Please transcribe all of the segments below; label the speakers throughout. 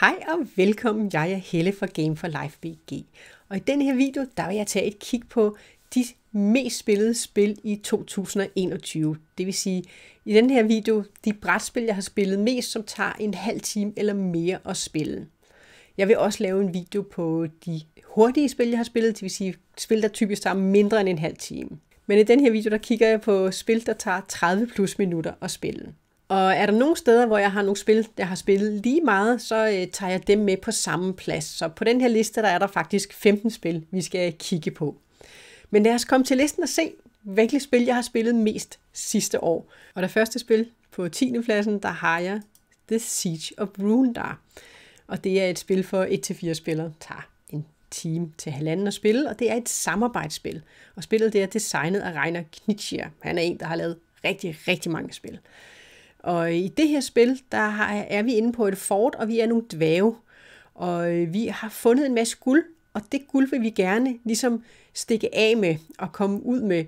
Speaker 1: Hej og velkommen. Jeg er Helle fra Game for Life BG. Og i denne her video, der vil jeg tage et kig på de mest spillede spil i 2021. Det vil sige, i den her video, de brætspil, jeg har spillet mest, som tager en halv time eller mere at spille. Jeg vil også lave en video på de hurtige spil, jeg har spillet, det vil sige spil, der typisk tager mindre end en halv time. Men i den her video, der kigger jeg på spil, der tager 30 plus minutter at spille. Og er der nogle steder, hvor jeg har nogle spil, jeg har spillet lige meget, så øh, tager jeg dem med på samme plads. Så på den her liste, der er der faktisk 15 spil, vi skal kigge på. Men lad os komme til listen og se, hvilke spil jeg har spillet mest sidste år. Og det første spil på 10. pladsen, der har jeg The Siege of Rundar. Og det er et spil for 1-4 spillere. Tager en time til halvanden at spille, og det er et samarbejdsspil. Og spillet det er designet af Reiner Knitscher. Han er en, der har lavet rigtig, rigtig mange spil. Og i det her spil, der er vi inde på et fort, og vi er nogle dvæve. Og øh, vi har fundet en masse guld, og det guld vil vi gerne ligesom stikke af med og komme ud med.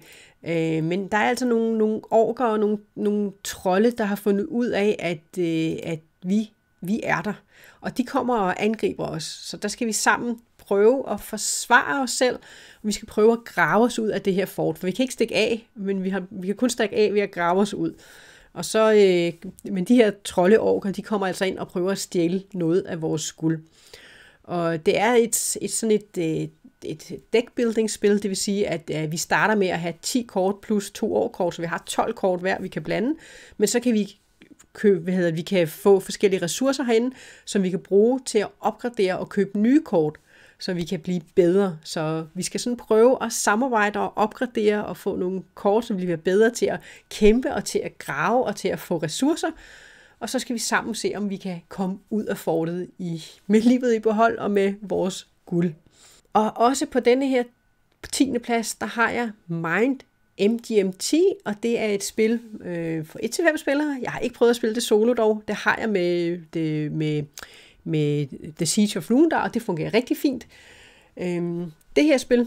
Speaker 1: Øh, men der er altså nogle, nogle orker og nogle, nogle trolde, der har fundet ud af, at, øh, at vi, vi er der. Og de kommer og angriber os, så der skal vi sammen prøve at forsvare os selv, vi skal prøve at grave os ud af det her fort, for vi kan ikke stikke af, men vi, har, vi kan kun stikke af ved at grave os ud. Og så, øh, men de her troldeorker, de kommer altså ind og prøver at stjæle noget af vores guld. Og det er et, et sådan et, øh, et deckbuilding-spil, det vil sige, at øh, vi starter med at have 10 kort plus 2 årkort, så vi har 12 kort hver, vi kan blande, men så kan vi købe, hvad hedder, vi kan få forskellige ressourcer herinde, som vi kan bruge til at opgradere og købe nye kort så vi kan blive bedre. Så vi skal sådan prøve at samarbejde og opgradere og få nogle kort, som bliver bedre til at kæmpe og til at grave og til at få ressourcer. Og så skal vi sammen se, om vi kan komme ud af fortet i, med livet i behold og med vores guld. Og også på denne her 10. plads, der har jeg Mind MGMT, og det er et spil øh, for 1-5 spillere. Jeg har ikke prøvet at spille det solo dog. Det har jeg med, det, med med The Siege of Lundar, og det fungerer rigtig fint. Øhm, det her spil,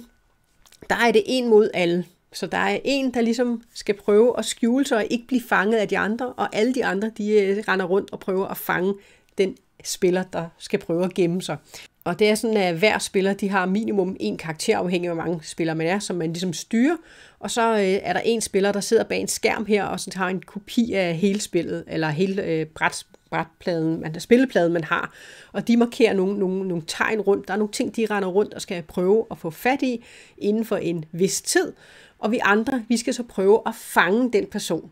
Speaker 1: der er det en mod alle. Så der er en, der ligesom skal prøve at skjule sig og ikke blive fanget af de andre, og alle de andre, de øh, render rundt og prøver at fange den spiller, der skal prøve at gemme sig. Og det er sådan, at hver spiller de har minimum en karakter, afhængig af hvor mange spillere man er, som man ligesom styrer. Og så øh, er der en spiller, der sidder bag en skærm her, og så har en kopi af hele spillet, eller hele øh, bræt, brætpladen, man, spillepladen, man har. Og de markerer nogle, nogle, nogle tegn rundt. Der er nogle ting, de render rundt og skal prøve at få fat i inden for en vis tid. Og vi andre, vi skal så prøve at fange den person.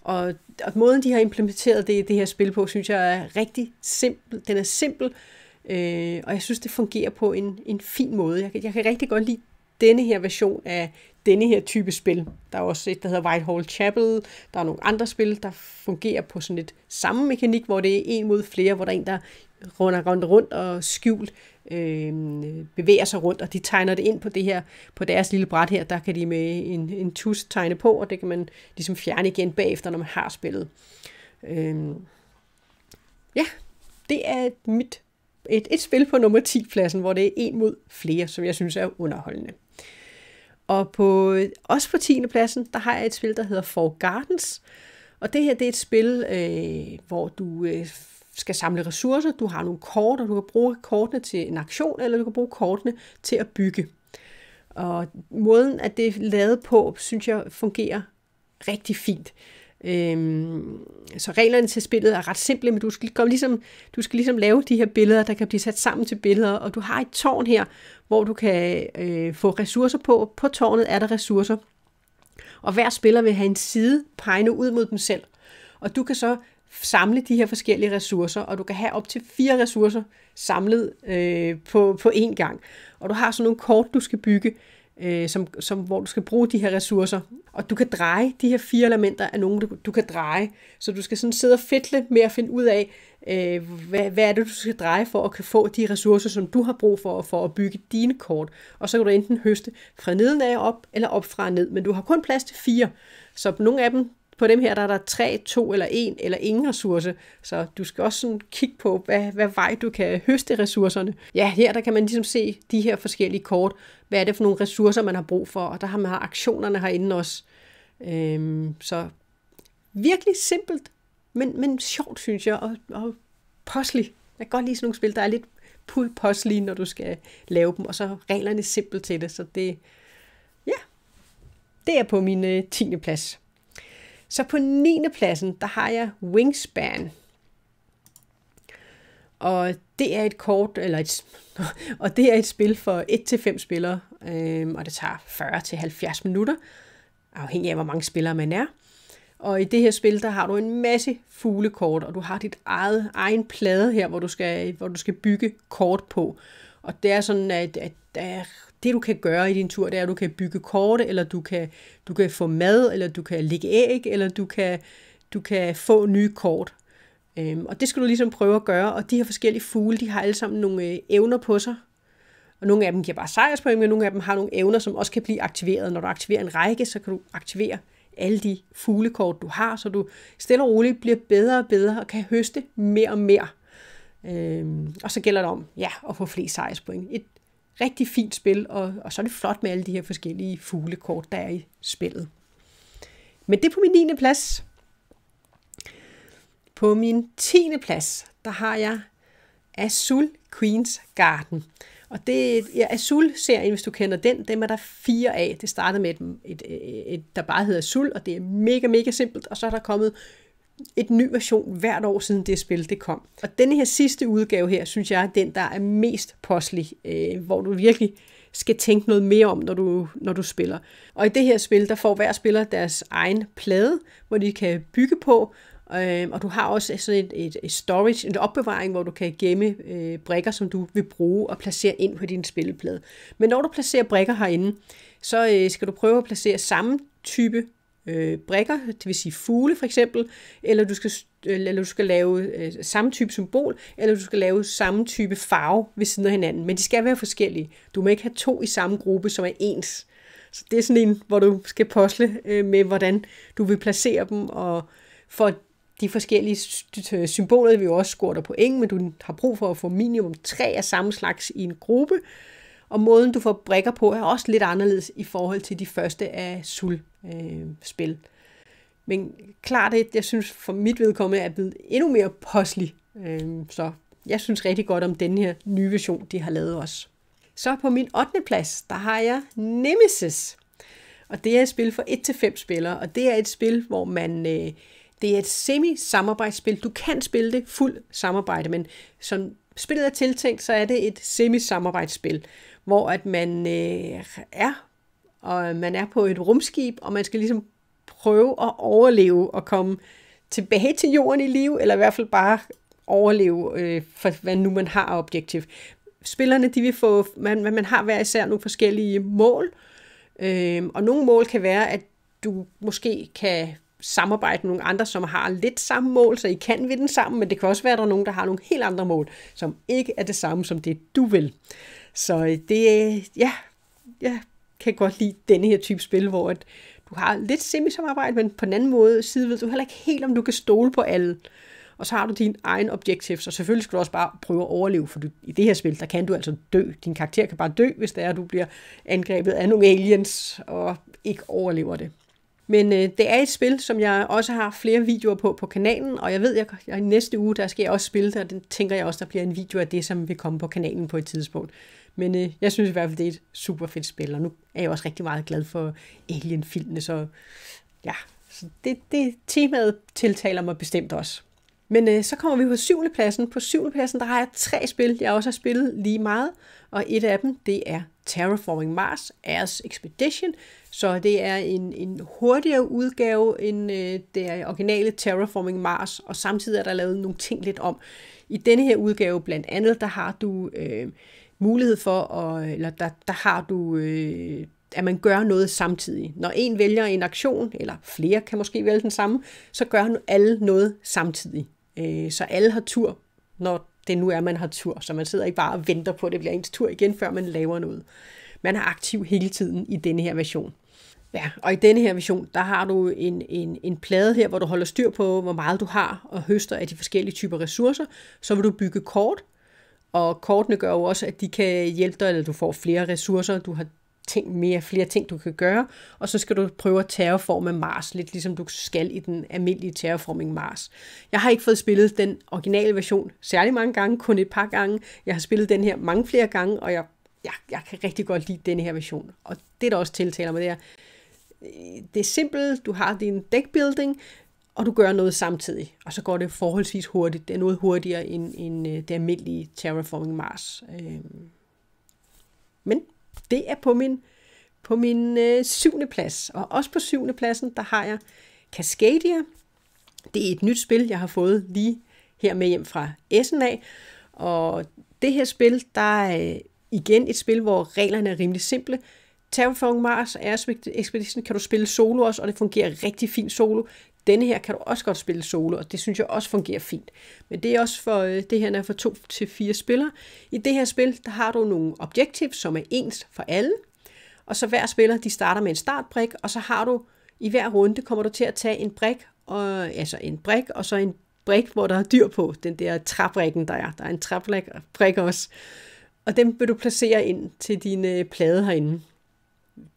Speaker 1: Og, og måden, de har implementeret det, det her spil på, synes jeg er rigtig simpel. Den er simpel, Øh, og jeg synes, det fungerer på en, en fin måde. Jeg jeg kan rigtig godt lide denne her version af denne her type spil. Der er også et, der hedder Whitehall Chapel. Der er nogle andre spil, der fungerer på sådan et samme mekanik, hvor det er en mod flere, hvor der er en, der runder rundt, rundt og skjult øh, bevæger sig rundt, og de tegner det ind på det her, på deres lille bræt her, der kan de med en, en tus tegne på, og det kan man ligesom fjerne igen bagefter, når man har spillet. Øh, ja, det er mit et, et spil på nummer 10-pladsen, hvor det er en mod flere, som jeg synes er underholdende. Og på, også på 10. pladsen, der har jeg et spil, der hedder Four Gardens. Og det her, det er et spil, øh, hvor du øh, skal samle ressourcer. Du har nogle kort, og du kan bruge kortene til en aktion, eller du kan bruge kortene til at bygge. Og måden, at det er lavet på, synes jeg fungerer rigtig fint. Øhm, så reglerne til spillet er ret simple, men du skal, komme ligesom, du skal ligesom lave de her billeder, der kan blive sat sammen til billeder, og du har et tårn her, hvor du kan øh, få ressourcer på. På tårnet er der ressourcer, og hver spiller vil have en side pegnet ud mod dem selv. Og du kan så samle de her forskellige ressourcer, og du kan have op til fire ressourcer samlet øh, på, på én gang. Og du har sådan nogle kort, du skal bygge, øh, som, som, hvor du skal bruge de her ressourcer. Og du kan dreje, de her fire elementer af nogen, du, du kan dreje. Så du skal sådan sidde og fedtle med at finde ud af, øh, hvad, hvad er det, du skal dreje for at kan få de ressourcer, som du har brug for, for at bygge dine kort. Og så kan du enten høste fra af op, eller op fra ned, men du har kun plads til fire. Så på nogle af dem, på dem her, der er der tre, to eller en eller ingen ressource, så du skal også sådan kigge på, hvad, hvad vej du kan høste ressourcerne. Ja, her der kan man ligesom se de her forskellige kort, hvad er det for nogle ressourcer, man har brug for, og der har man har aktionerne herinde også. Øhm, så virkelig simpelt, men, men sjovt, synes jeg, og, og postlig. Jeg kan godt lide sådan nogle spil, der er lidt postlige, når du skal lave dem, og så reglerne simpelt til det, så det, ja, det er på min 10. Øh, plads. Så på 9. pladsen, der har jeg Wingspan. Og det er et kort, eller et, og det er et spil for 1-5 spillere, øh, og det tager 40-70 minutter, afhængig af hvor mange spillere man er. Og i det her spil, der har du en masse fuglekort, og du har dit eget, egen plade her, hvor du, skal, hvor du skal bygge kort på. Og det er sådan, at, at, at det du kan gøre i din tur, det er, at du kan bygge kort, eller du kan, du kan få mad, eller du kan lægge æg, eller du kan, du kan få nye kort. Øhm, og det skal du ligesom prøve at gøre, og de her forskellige fugle, de har alle sammen nogle øh, evner på sig. Og nogle af dem giver bare sejrspoint, men nogle af dem har nogle evner, som også kan blive aktiveret. Når du aktiverer en række, så kan du aktivere alle de fuglekort, du har, så du stille og roligt bliver bedre og bedre og kan høste mere og mere. Øhm, og så gælder det om ja, at få flere sejrspoint. Et rigtig fint spil, og, og så er det flot med alle de her forskellige fuglekort, der er i spillet. Men det er på min 9. plads. På min 10. plads, der har jeg Azul Queens Garden. Og det ja, Azul-serien, hvis du kender den, dem er der fire af. Det startede med et, et, et, et, der bare hedder Azul, og det er mega, mega simpelt. Og så er der kommet et ny version hvert år siden det spil det kom. Og den her sidste udgave her, synes jeg er den, der er mest postlig, øh, hvor du virkelig skal tænke noget mere om, når du, når du spiller. Og i det her spil, der får hver spiller deres egen plade, hvor de kan bygge på, Øh, og du har også sådan et, et, et storage, en opbevaring, hvor du kan gemme øh, brikker, som du vil bruge og placere ind på din spilleplade. Men når du placerer brikker herinde, så øh, skal du prøve at placere samme type øh, brikker, det vil sige fugle for eksempel, eller du skal, øh, eller du skal lave øh, samme type symbol, eller du skal lave samme type farve ved siden af hinanden. Men de skal være forskellige. Du må ikke have to i samme gruppe, som er ens. Så det er sådan en, hvor du skal posle øh, med, hvordan du vil placere dem, og for at de forskellige symboler, vi jo også skorter point, men du har brug for at få minimum tre af samme slags i en gruppe. Og måden, du får brikker på, er også lidt anderledes i forhold til de første af sul-spil. Øh, men klart, det, jeg synes for mit vedkommende er blevet endnu mere postlig. Øh, så jeg synes rigtig godt om den her nye version, de har lavet også. Så på min 8. plads, der har jeg Nemesis. Og det er et spil for 1-5 spillere, og det er et spil, hvor man øh, det er et semi-samarbejdsspil. Du kan spille det fuld samarbejde, men som spillet er tiltænkt, så er det et semi-samarbejdsspil, hvor at man øh, er og man er på et rumskib, og man skal ligesom prøve at overleve og komme tilbage til jorden i live, eller i hvert fald bare overleve øh, for, hvad nu man har objektiv. Spillerne, de vil få, man, man har hver især nogle forskellige mål, øh, og nogle mål kan være, at du måske kan samarbejde med nogle andre, som har lidt samme mål, så I kan vinde sammen, men det kan også være, at der er nogen, der har nogle helt andre mål, som ikke er det samme som det, du vil. Så øh, det, er, øh, ja, jeg kan godt lide denne her type spil, hvor at du har lidt semisamarbejde, men på en anden måde side ved du heller ikke helt, om du kan stole på alle. Og så har du din egen objectives, og selvfølgelig skal du også bare prøve at overleve, for du, i det her spil, der kan du altså dø. Din karakter kan bare dø, hvis det er, at du bliver angrebet af nogle aliens og ikke overlever det. Men øh, det er et spil, som jeg også har flere videoer på på kanalen, og jeg ved, at jeg, jeg, næste uge, der skal jeg også spille det, og den tænker jeg også, der bliver en video af det, som vil komme på kanalen på et tidspunkt. Men øh, jeg synes i hvert fald, det er et super fedt spil, og nu er jeg også rigtig meget glad for Alien-filmene, så ja, så det, det temaet tiltaler mig bestemt også. Men øh, så kommer vi på syvende pladsen. På syvende pladsen, der har jeg tre spil, jeg også har spillet lige meget. Og et af dem, det er Terraforming Mars, Ares Expedition. Så det er en, en hurtigere udgave end øh, det originale Terraforming Mars. Og samtidig er der lavet nogle ting lidt om. I denne her udgave blandt andet, der har du øh, mulighed for, at, eller der, der har du... Øh, at man gør noget samtidig. Når en vælger en aktion, eller flere kan måske vælge den samme, så gør alle noget samtidig. Øh, så alle har tur, når det nu er, man har tur. Så man sidder ikke bare og venter på, at det bliver ens tur igen, før man laver noget. Man er aktiv hele tiden i denne her version. Ja, og i denne her version, der har du en, en, en plade her, hvor du holder styr på, hvor meget du har og høster af de forskellige typer ressourcer. Så vil du bygge kort, og kortene gør jo også, at de kan hjælpe dig, eller du får flere ressourcer. Du har ting mere, flere ting, du kan gøre, og så skal du prøve at terraforme Mars, lidt ligesom du skal i den almindelige terraforming Mars. Jeg har ikke fået spillet den originale version særlig mange gange, kun et par gange. Jeg har spillet den her mange flere gange, og jeg, jeg, jeg kan rigtig godt lide den her version. Og det, der også tiltaler mig, det er, det er simpelt, du har din deckbuilding, og du gør noget samtidig, og så går det forholdsvis hurtigt. Det er noget hurtigere end, end øh, det almindelige Terraforming Mars. Øhm. Men det er på min, på min øh, syvende plads. Og også på syvende pladsen, der har jeg Cascadia. Det er et nyt spil, jeg har fået lige her med hjem fra Essen af. Og det her spil, der er øh, igen et spil, hvor reglerne er rimelig simple. Terraform Mars Air Expedition kan du spille solo også, og det fungerer rigtig fint solo denne her kan du også godt spille solo, og det synes jeg også fungerer fint. Men det er også for, øh, det her er for to til fire spillere. I det her spil, der har du nogle objectives, som er ens for alle, og så hver spiller, de starter med en startbrik, og så har du i hver runde kommer du til at tage en brik, og, altså en brik, og så en brik, hvor der er dyr på, den der træbrikken, der er. Der er en træbrik også. Og dem vil du placere ind til dine øh, plade herinde.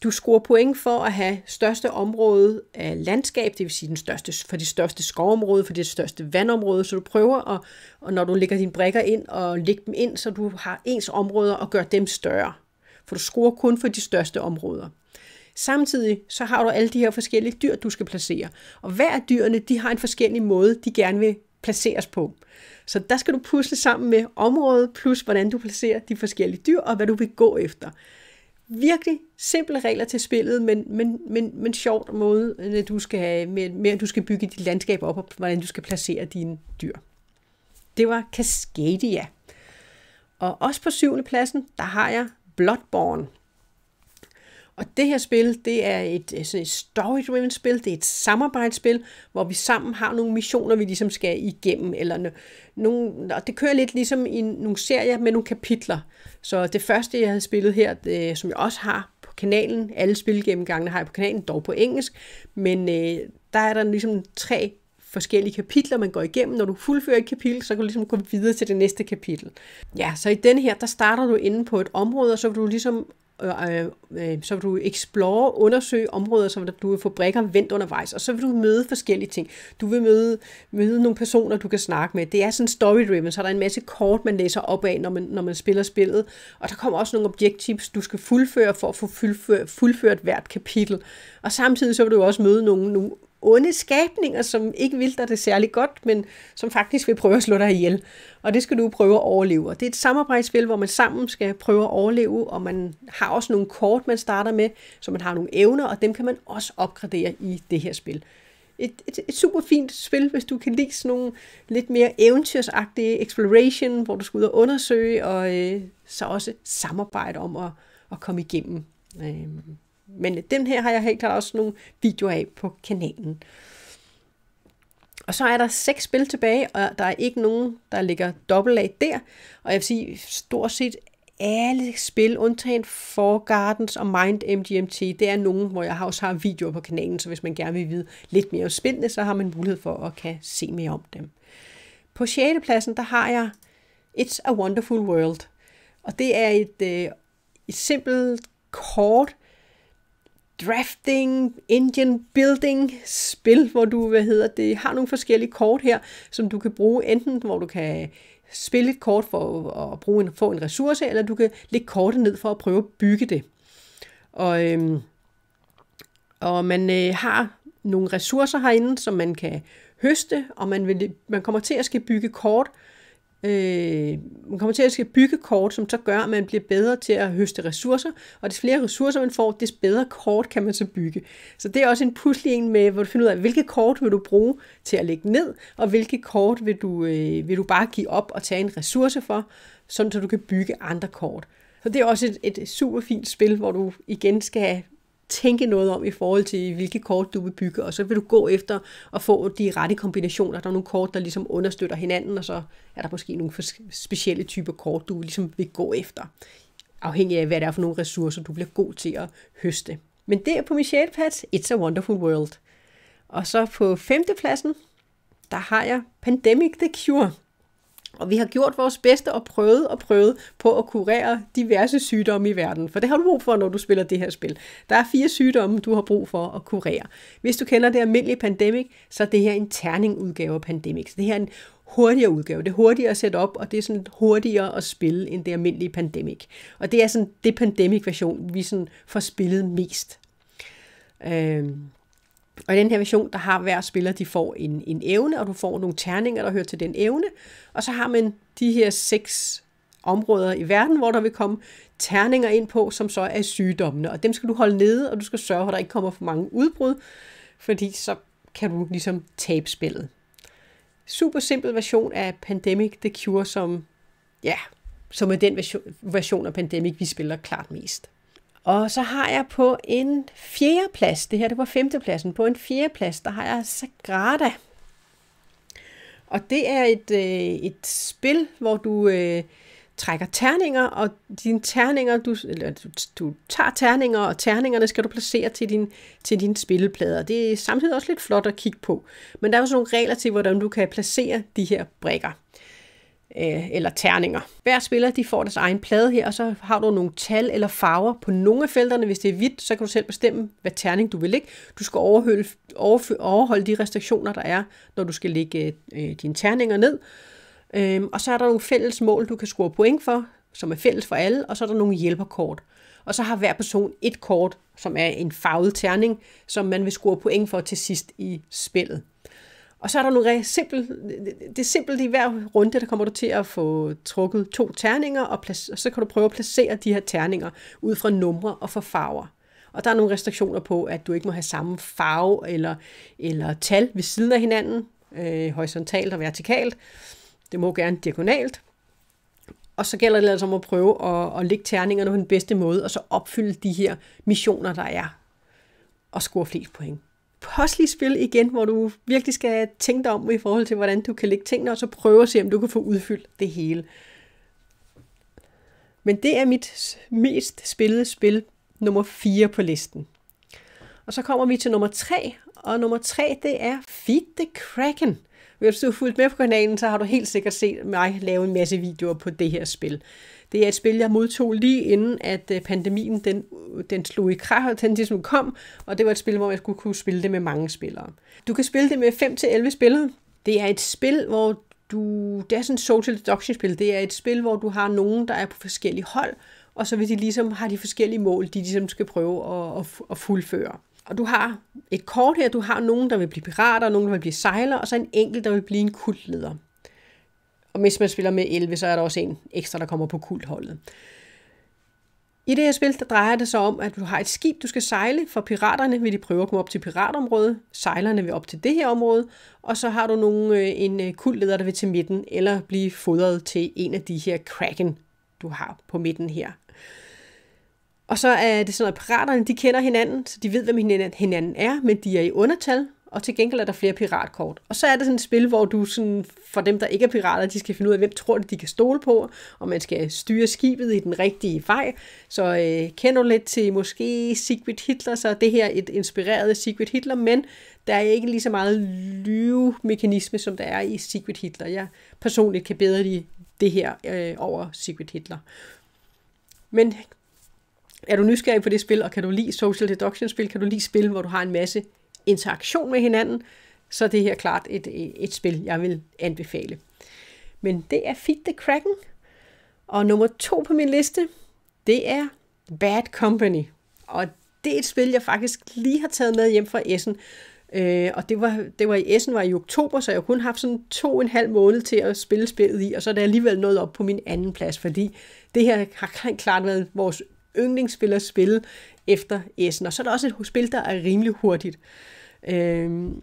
Speaker 1: Du scorer point for at have største område af landskab, det vil sige den største, for de største skovområde, for det største vandområde, så du prøver, at, og når du lægger dine brækker ind, og lægger dem ind, så du har ens områder og gør dem større. For du scorer kun for de største områder. Samtidig så har du alle de her forskellige dyr, du skal placere. Og hver af dyrene, de har en forskellig måde, de gerne vil placeres på. Så der skal du pusle sammen med området, plus hvordan du placerer de forskellige dyr, og hvad du vil gå efter virkelig simple regler til spillet, men, men, men, men sjovt måde, øh, du skal, med, med, at du skal bygge dit landskab op, og hvordan du skal placere dine dyr. Det var Cascadia. Og også på syvende pladsen, der har jeg Bloodborne. Og det her spil, det er et, øh, et story-driven spil, det er et samarbejdsspil, hvor vi sammen har nogle missioner, vi ligesom skal igennem. Eller nogle, og det kører lidt ligesom i nogle serier med nogle kapitler. Så det første, jeg havde spillet her, det, øh, som jeg også har på kanalen, alle spilgennemgangene har jeg på kanalen, dog på engelsk, men øh, der er der ligesom tre forskellige kapitler, man går igennem. Når du fuldfører et kapitel, så kan du ligesom gå videre til det næste kapitel. Ja, så i den her, der starter du inde på et område, og så vil du ligesom Øh, øh, øh, så vil du explore, undersøge områder, som du vil få brækker vendt undervejs, og så vil du møde forskellige ting. Du vil møde, møde nogle personer, du kan snakke med. Det er sådan story-driven, så er der er en masse kort, man læser op af, når man, når man spiller spillet, og der kommer også nogle objektivs, du skal fuldføre for at få fuldført, fuldført hvert kapitel. Og samtidig så vil du også møde nogle, nogle onde skabninger, som ikke vil dig det særlig godt, men som faktisk vil prøve at slå dig ihjel. Og det skal du prøve at overleve. Og det er et samarbejdsspil, hvor man sammen skal prøve at overleve, og man har også nogle kort, man starter med, så man har nogle evner, og dem kan man også opgradere i det her spil. Et, et, et super fint spil, hvis du kan lide sådan nogle lidt mere eventyrsagtige exploration, hvor du skal ud og undersøge, og øh, så også samarbejde om at, at komme igennem. Øh. Men den her har jeg helt klart også nogle videoer af på kanalen. Og så er der seks spil tilbage, og der er ikke nogen, der ligger dobbelt af der. Og jeg vil sige, stort set alle spil, undtagen For Gardens og Mind MGMT, det er nogen, hvor jeg også har videoer på kanalen, så hvis man gerne vil vide lidt mere om spillene, så har man mulighed for at kan se mere om dem. På 6. pladsen, der har jeg It's a Wonderful World, og det er et, øh, et simpelt kort, drafting, Indian building spil, hvor du, hvad hedder det, har nogle forskellige kort her, som du kan bruge enten, hvor du kan spille et kort for at bruge en, få en ressource, eller du kan lægge kortet ned for at prøve at bygge det. Og, øhm, og man øh, har nogle ressourcer herinde, som man kan høste, og man, vil, man kommer til at skal bygge kort, øh, Øh, man kommer til at skal bygge kort, som så gør, at man bliver bedre til at høste ressourcer, og des flere ressourcer man får, des bedre kort kan man så bygge. Så det er også en pusling med, hvor du finder ud af, hvilke kort vil du bruge til at lægge ned, og hvilke kort vil du, øh, vil du bare give op og tage en ressource for, sådan så du kan bygge andre kort. Så det er også et, et super fint spil, hvor du igen skal tænke noget om i forhold til, hvilke kort du vil bygge, og så vil du gå efter at få de rette kombinationer. Der er nogle kort, der ligesom understøtter hinanden, og så er der måske nogle specielle typer kort, du ligesom vil gå efter, afhængig af, hvad det er for nogle ressourcer, du bliver god til at høste. Men det er på min Pat, It's a Wonderful World. Og så på femtepladsen, pladsen, der har jeg Pandemic the Cure. Og vi har gjort vores bedste og prøvet og prøvet på at kurere diverse sygdomme i verden. For det har du brug for, når du spiller det her spil. Der er fire sygdomme, du har brug for at kurere. Hvis du kender det almindelige Pandemic, så er det her en terningudgave af Pandemic. Så det her er en hurtigere udgave. Det er hurtigere at sætte op, og det er sådan hurtigere at spille end det almindelige Pandemic. Og det er sådan det Pandemic-version, vi sådan får spillet mest. Øhm og i den her version, der har hver spiller, de får en, en evne, og du får nogle terninger, der hører til den evne. Og så har man de her seks områder i verden, hvor der vil komme terninger ind på, som så er sygdommene. Og dem skal du holde nede, og du skal sørge for, at der ikke kommer for mange udbrud, fordi så kan du ligesom tabe spillet. Super simpel version af Pandemic The Cure, som, ja, som er den version af Pandemic, vi spiller klart mest. Og så har jeg på en fjerde plads, det her det var femtepladsen, på en fjerde plads, der har jeg Sagrada. Og det er et, øh, et spil, hvor du øh, trækker terninger, og dine terninger, du, eller, du, du tager terninger, og terningerne skal du placere til, din, til dine spilleplader. Det er samtidig også lidt flot at kigge på. Men der er også nogle regler til, hvordan du kan placere de her brikker. Øh, eller terninger. Hver spiller de får deres egen plade her, og så har du nogle tal eller farver på nogle af felterne. Hvis det er hvidt, så kan du selv bestemme, hvad terning du vil lægge. Du skal overholde, overholde de restriktioner, der er, når du skal lægge øh, dine terninger ned. Øhm, og så er der nogle fælles mål, du kan score point for, som er fælles for alle, og så er der nogle hjælperkort. Og så har hver person et kort, som er en farvet terning, som man vil score point for til sidst i spillet. Og så er der nogle simple, det er simpelt i hver runde, der kommer du til at få trukket to terninger, og, placer, og så kan du prøve at placere de her terninger ud fra numre og fra farver. Og der er nogle restriktioner på, at du ikke må have samme farve eller, eller tal ved siden af hinanden, øh, horisontalt og vertikalt. Det må gerne diagonalt. Og så gælder det altså om at prøve at, at lægge terningerne på den bedste måde, og så opfylde de her missioner, der er, og score flest point postlige spil igen, hvor du virkelig skal tænke dig om i forhold til, hvordan du kan lægge tingene, og så prøve at se, om du kan få udfyldt det hele. Men det er mit mest spillede spil, nummer 4 på listen. Og så kommer vi til nummer 3, og nummer 3 det er Feed the Kraken. Hvis du har fulgt med på kanalen, så har du helt sikkert set mig lave en masse videoer på det her spil. Det er et spil, jeg modtog lige inden, at øh, pandemien den, den slog i kraft, den ligesom kom, og det var et spil, hvor jeg skulle kunne spille det med mange spillere. Du kan spille det med 5-11 spillere. Det er et spil, hvor du, det er sådan et social deduction spil. Det er et spil, hvor du har nogen, der er på forskellige hold, og så vil de ligesom, har de forskellige mål, de ligesom skal prøve at, at, at fuldføre. Og du har et kort her, du har nogen, der vil blive pirater, nogen, der vil blive sejler, og så en enkelt, der vil blive en kultleder. Og hvis man spiller med 11, så er der også en ekstra, der kommer på kultholdet. I det her spil, der drejer det sig om, at du har et skib, du skal sejle. For piraterne vil de prøve at komme op til piratområdet. Sejlerne vil op til det her område. Og så har du nogen, øh, en øh, kultleder, der vil til midten, eller blive fodret til en af de her kraken, du har på midten her. Og så er det sådan, at piraterne de kender hinanden, så de ved, hvem hinanden er, men de er i undertal, og til gengæld er der flere piratkort. Og så er det sådan et spil, hvor du sådan, for dem, der ikke er pirater, de skal finde ud af, hvem tror de kan stole på, og man skal styre skibet i den rigtige vej. Så øh, kender du lidt til måske Secret Hitler, så det her et inspireret Secret Hitler, men der er ikke lige så meget lyvemekanisme, som der er i Secret Hitler. Jeg personligt kan bedre lide det her øh, over Secret Hitler. Men er du nysgerrig på det spil, og kan du lide social deduction-spil, kan du lide spil, hvor du har en masse interaktion med hinanden, så det her klart et, et spil, jeg vil anbefale. Men det er Feed the Kraken, og nummer to på min liste, det er Bad Company. Og det er et spil, jeg faktisk lige har taget med hjem fra Essen. Øh, og det var, det var i Essen, var i oktober, så jeg kun haft sådan to og en halv måned til at spille spillet i, og så er det alligevel nået op på min anden plads, fordi det her har klart været vores yndlingsspil spille efter S'en. Og så er der også et spil, der er rimelig hurtigt. Øhm,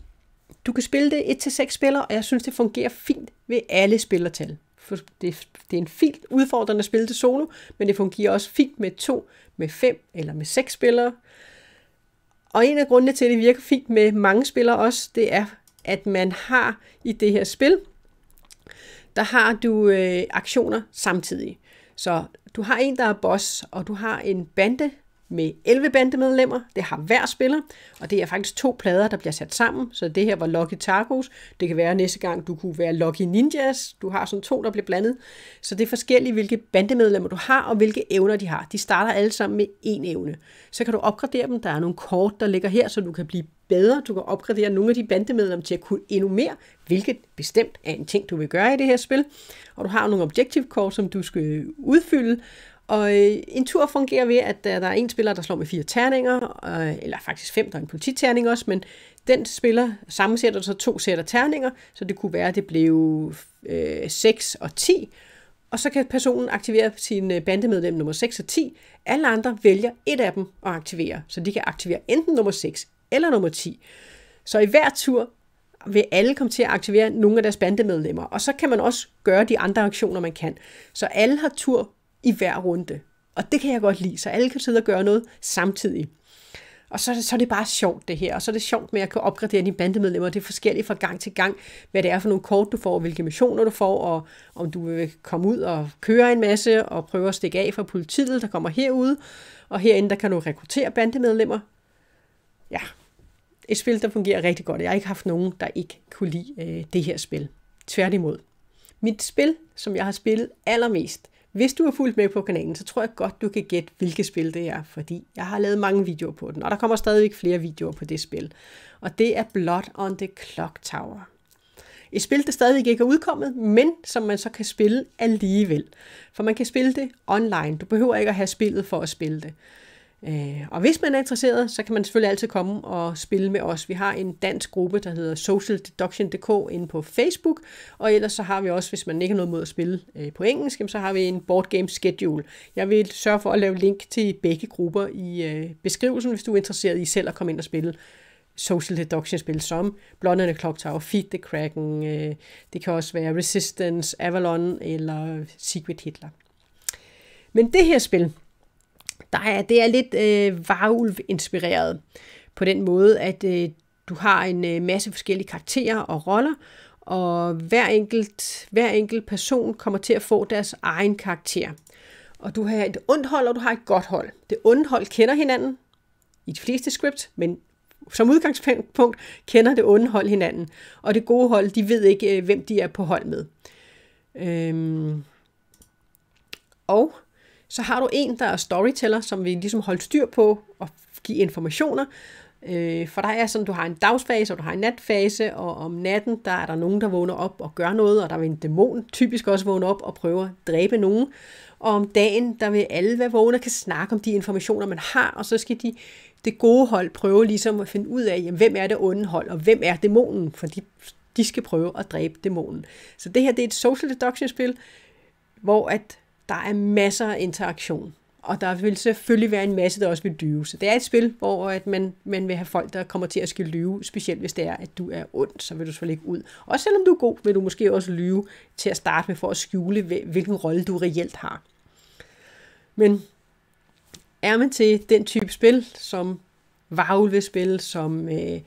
Speaker 1: du kan spille det 1-6 spillere, og jeg synes, det fungerer fint ved alle spillertal. For det, det er en fint udfordrende at spille det solo, men det fungerer også fint med to, med fem eller med seks spillere. Og en af grundene til, at det virker fint med mange spillere også, det er, at man har i det her spil, der har du øh, aktioner samtidig. Så du har en, der er boss, og du har en bande med 11 bandemedlemmer. Det har hver spiller, og det er faktisk to plader, der bliver sat sammen. Så det her var Lucky Tacos. Det kan være næste gang, du kunne være Lucky Ninjas. Du har sådan to, der bliver blandet. Så det er forskelligt, hvilke bandemedlemmer du har, og hvilke evner de har. De starter alle sammen med én evne. Så kan du opgradere dem. Der er nogle kort, der ligger her, så du kan blive bedre. Du kan opgradere nogle af de bandemedlemmer til at kunne endnu mere, hvilket bestemt er en ting, du vil gøre i det her spil. Og du har nogle objective kort, som du skal udfylde, og øh, en tur fungerer ved, at øh, der, er en spiller, der slår med fire terninger, øh, eller faktisk fem, der er en polititerning også, men den spiller sammensætter så to sæt af terninger, så det kunne være, at det blev øh, 6 og 10, og så kan personen aktivere sin bandemedlem nummer 6 og 10. Alle andre vælger et af dem at aktivere, så de kan aktivere enten nummer 6 eller nummer 10. Så i hver tur vil alle komme til at aktivere nogle af deres bandemedlemmer, og så kan man også gøre de andre aktioner, man kan. Så alle har tur i hver runde, og det kan jeg godt lide, så alle kan sidde og gøre noget samtidig. Og så er, det, så er det bare sjovt det her, og så er det sjovt med at kunne opgradere dine bandemedlemmer, det er forskelligt fra gang til gang, hvad det er for nogle kort du får, hvilke missioner du får, og om du vil komme ud og køre en masse, og prøve at stikke af fra politiet, der kommer herude, og herinde der kan du rekruttere bandemedlemmer, ja, et spil, der fungerer rigtig godt. Jeg har ikke haft nogen, der ikke kunne lide øh, det her spil. Tværtimod. Mit spil, som jeg har spillet allermest, hvis du har fulgt med på kanalen, så tror jeg godt, du kan gætte, hvilket spil det er, fordi jeg har lavet mange videoer på den, og der kommer stadigvæk flere videoer på det spil. Og det er Blood on the Clock Tower. Et spil, der stadig ikke er udkommet, men som man så kan spille alligevel. For man kan spille det online. Du behøver ikke at have spillet for at spille det. Øh, og hvis man er interesseret, så kan man selvfølgelig altid komme og spille med os. Vi har en dansk gruppe, der hedder Social Deduction.dk inde på Facebook, og ellers så har vi også, hvis man ikke har noget mod at spille øh, på engelsk, så har vi en board game schedule. Jeg vil sørge for at lave link til begge grupper i øh, beskrivelsen, hvis du er interesseret i selv at komme ind og spille social deduction spil som the Clock Tower, Feed the Kraken, det kan også være Resistance, Avalon eller Secret Hitler. Men det her spil, der er, det er lidt øh, varulv-inspireret på den måde, at øh, du har en øh, masse forskellige karakterer og roller, og hver enkelt, hver enkelt person kommer til at få deres egen karakter. Og du har et ondt hold, og du har et godt hold. Det onde hold kender hinanden i de fleste script, men som udgangspunkt kender det onde hold hinanden. Og det gode hold, de ved ikke, øh, hvem de er på hold med. Øhm. Og så har du en, der er storyteller, som vil ligesom holde styr på og give informationer. Øh, for der er sådan, du har en dagsfase, og du har en natfase, og om natten, der er der nogen, der vågner op og gør noget, og der vil en dæmon typisk også vågne op og prøve at dræbe nogen. Og om dagen, der vil alle være vågne og kan snakke om de informationer, man har, og så skal de, det gode hold prøve ligesom at finde ud af, jamen, hvem er det onde hold, og hvem er dæmonen, for de, de skal prøve at dræbe dæmonen. Så det her, det er et social deduction-spil, hvor at der er masser af interaktion, og der vil selvfølgelig være en masse, der også vil dyve. Så det er et spil, hvor at man, man vil have folk, der kommer til at skille lyve, specielt hvis det er, at du er ond, så vil du selvfølgelig ikke ud. Og selvom du er god, vil du måske også lyve til at starte med for at skjule, hvilken rolle du reelt har. Men er man til den type spil, som spille, som øh,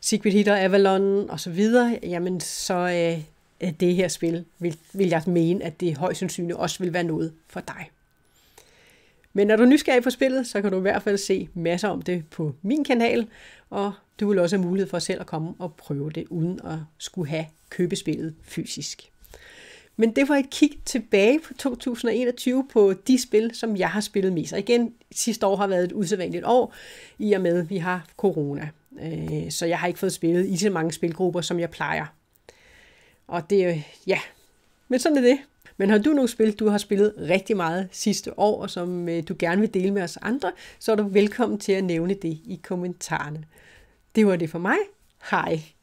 Speaker 1: Secret Hitler, Avalon og så videre, jamen så, øh, Øh, det her spil, vil, vil jeg mene, at det højst sandsynligt også vil være noget for dig. Men når du er nysgerrig på spillet, så kan du i hvert fald se masser om det på min kanal, og du vil også have mulighed for selv at komme og prøve det, uden at skulle have købespillet fysisk. Men det var et kig tilbage på 2021 på de spil, som jeg har spillet mest. Og igen, sidste år har været et usædvanligt år, i og med at vi har corona. Øh, så jeg har ikke fået spillet i så mange spilgrupper, som jeg plejer. Og det, ja, men sådan er det. Men har du nogle spil, du har spillet rigtig meget sidste år, og som øh, du gerne vil dele med os andre, så er du velkommen til at nævne det i kommentarerne. Det var det for mig. Hej!